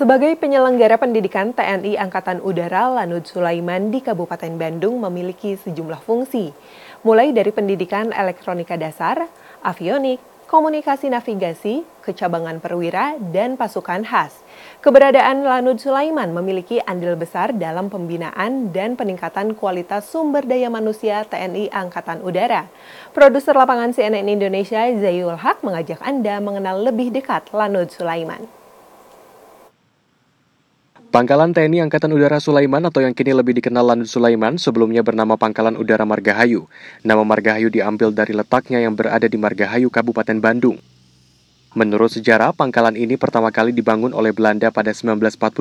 Sebagai penyelenggara pendidikan TNI Angkatan Udara Lanud Sulaiman di Kabupaten Bandung memiliki sejumlah fungsi, mulai dari pendidikan elektronika dasar, avionik, komunikasi navigasi, kecabangan perwira, dan pasukan khas. Keberadaan Lanud Sulaiman memiliki andil besar dalam pembinaan dan peningkatan kualitas sumber daya manusia TNI Angkatan Udara. Produser lapangan CNN Indonesia Zayul Haq mengajak Anda mengenal lebih dekat Lanud Sulaiman. Pangkalan TNI Angkatan Udara Sulaiman atau yang kini lebih dikenal Lanut Sulaiman sebelumnya bernama Pangkalan Udara Margahayu. Nama Margahayu diambil dari letaknya yang berada di Margahayu, Kabupaten Bandung. Menurut sejarah, pangkalan ini pertama kali dibangun oleh Belanda pada 1942,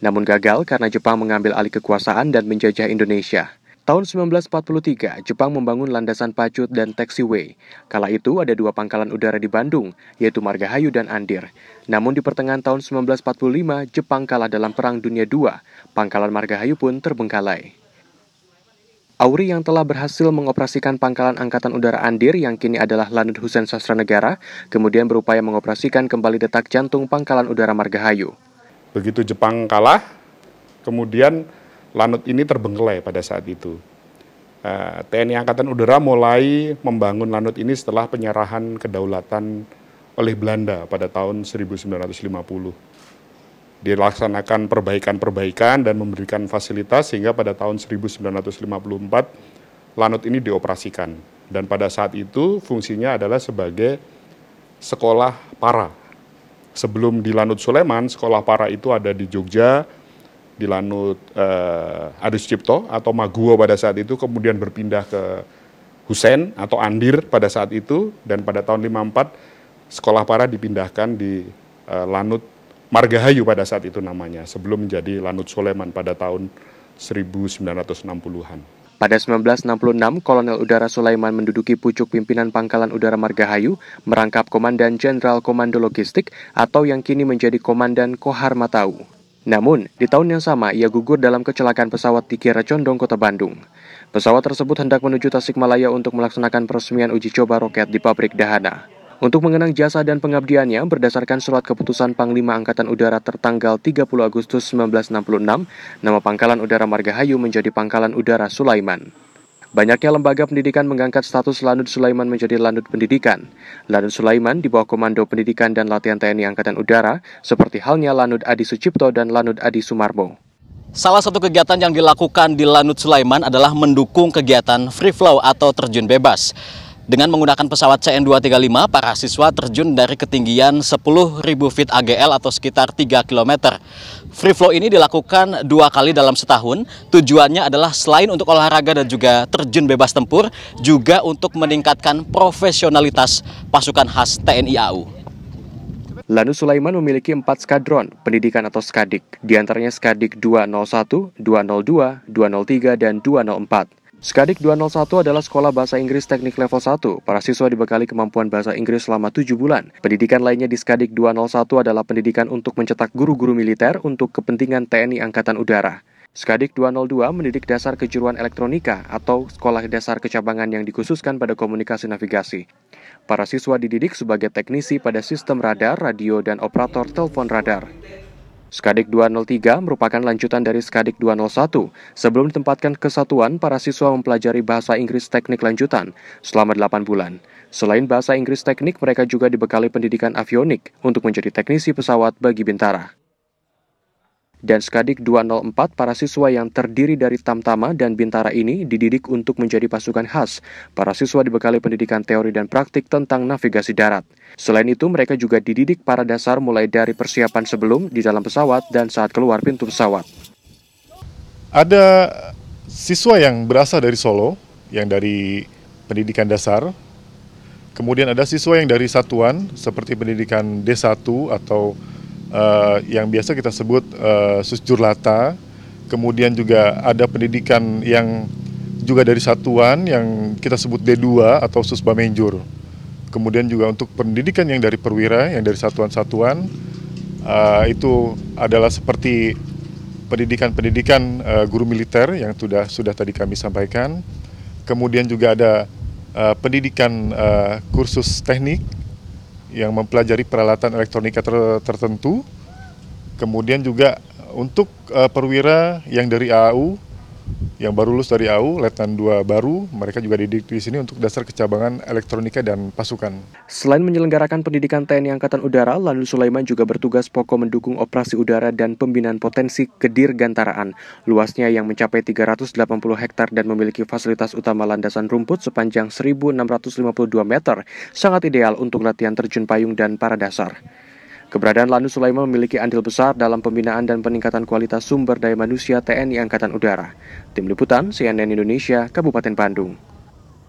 namun gagal karena Jepang mengambil alih kekuasaan dan menjajah Indonesia. Tahun 1943, Jepang membangun landasan pacut dan taxiway. Kala itu ada dua pangkalan udara di Bandung, yaitu Margahayu dan Andir. Namun di pertengahan tahun 1945, Jepang kalah dalam Perang Dunia II. Pangkalan Margahayu pun terbengkalai. Auri yang telah berhasil mengoperasikan pangkalan Angkatan Udara Andir yang kini adalah Lanut Hussein Negara, kemudian berupaya mengoperasikan kembali detak jantung pangkalan udara Margahayu. Begitu Jepang kalah, kemudian Lanut ini terbengkelai pada saat itu. Eh, TNI Angkatan Udara mulai membangun Lanut ini setelah penyerahan kedaulatan oleh Belanda pada tahun 1950. Dilaksanakan perbaikan-perbaikan dan memberikan fasilitas sehingga pada tahun 1954 Lanut ini dioperasikan. Dan pada saat itu fungsinya adalah sebagai sekolah para. Sebelum di Lanut Suleman, sekolah para itu ada di Jogja, di Lanut uh, eh, Adi Cipto atau Maguwo pada saat itu kemudian berpindah ke Husen atau Andir pada saat itu dan pada tahun 54 sekolah para dipindahkan di uh, Lanut Margahayu pada saat itu namanya sebelum menjadi Lanut Soleman pada tahun 1960-an. Pada 1966, Kolonel Udara Sulaiman menduduki pucuk pimpinan Pangkalan Udara Margahayu, merangkap Komandan Jenderal Komando Logistik atau yang kini menjadi Komandan Kohar Matau. Namun, di tahun yang sama ia gugur dalam kecelakaan pesawat di Kira Condong, Kota Bandung. Pesawat tersebut hendak menuju Tasikmalaya untuk melaksanakan peresmian uji coba roket di pabrik Dahana. Untuk mengenang jasa dan pengabdiannya berdasarkan surat keputusan Panglima Angkatan Udara tertanggal 30 Agustus 1966, nama Pangkalan Udara Margahayu menjadi Pangkalan Udara Sulaiman. Banyaknya lembaga pendidikan mengangkat status Lanut Sulaiman menjadi Lanut Pendidikan. Lanut Sulaiman di bawah Komando Pendidikan dan Latihan TNI Angkatan Udara, seperti halnya Lanut Adi Sucipto dan Lanut Adi Sumarmo. Salah satu kegiatan yang dilakukan di Lanut Sulaiman adalah mendukung kegiatan free flow atau terjun bebas. Dengan menggunakan pesawat CN-235, para siswa terjun dari ketinggian 10.000 feet AGL atau sekitar 3 km. Free flow ini dilakukan dua kali dalam setahun. Tujuannya adalah selain untuk olahraga dan juga terjun bebas tempur, juga untuk meningkatkan profesionalitas pasukan khas TNI AU. Lanu Sulaiman memiliki empat skadron pendidikan atau skadik, diantaranya skadik 201, 202, 203, dan 204. Skadik 201 adalah sekolah bahasa Inggris teknik level 1. Para siswa dibekali kemampuan bahasa Inggris selama 7 bulan. Pendidikan lainnya di Skadik 201 adalah pendidikan untuk mencetak guru-guru militer untuk kepentingan TNI Angkatan Udara. Skadik 202 mendidik dasar kejuruan elektronika atau sekolah dasar kecabangan yang dikhususkan pada komunikasi navigasi. Para siswa dididik sebagai teknisi pada sistem radar, radio, dan operator telepon radar. Skadik 203 merupakan lanjutan dari Skadik 201. Sebelum ditempatkan ke satuan, para siswa mempelajari bahasa Inggris teknik lanjutan selama 8 bulan. Selain bahasa Inggris teknik, mereka juga dibekali pendidikan avionik untuk menjadi teknisi pesawat bagi Bintara. Dan Skadik 204, para siswa yang terdiri dari Tamtama dan Bintara ini dididik untuk menjadi pasukan khas. Para siswa dibekali pendidikan teori dan praktik tentang navigasi darat. Selain itu, mereka juga dididik para dasar mulai dari persiapan sebelum, di dalam pesawat, dan saat keluar pintu pesawat. Ada siswa yang berasal dari Solo, yang dari pendidikan dasar, Kemudian ada siswa yang dari satuan seperti pendidikan D1 atau Eh, yang biasa kita sebut uh, eh, lata, kemudian juga ada pendidikan yang juga dari satuan yang kita sebut D2 atau susbamenjur. Kemudian juga untuk pendidikan yang dari perwira, yang dari satuan-satuan, uh, itu adalah seperti pendidikan-pendidikan uh, guru militer yang sudah sudah tadi kami sampaikan. Kemudian juga ada uh, pendidikan uh, kursus teknik yang mempelajari peralatan elektronika ter tertentu kemudian juga untuk uh, perwira yang dari A.U yang baru lulus dari AU, Letnan 2 baru, mereka juga dididik di sini untuk dasar kecabangan elektronika dan pasukan. Selain menyelenggarakan pendidikan TNI Angkatan Udara, Lanu Sulaiman juga bertugas pokok mendukung operasi udara dan pembinaan potensi kedirgantaraan. Luasnya yang mencapai 380 hektar dan memiliki fasilitas utama landasan rumput sepanjang 1.652 meter, sangat ideal untuk latihan terjun payung dan para dasar. Keberadaan Lanu Sulaiman memiliki andil besar dalam pembinaan dan peningkatan kualitas sumber daya manusia TNI Angkatan Udara. Tim Liputan, CNN Indonesia, Kabupaten Bandung.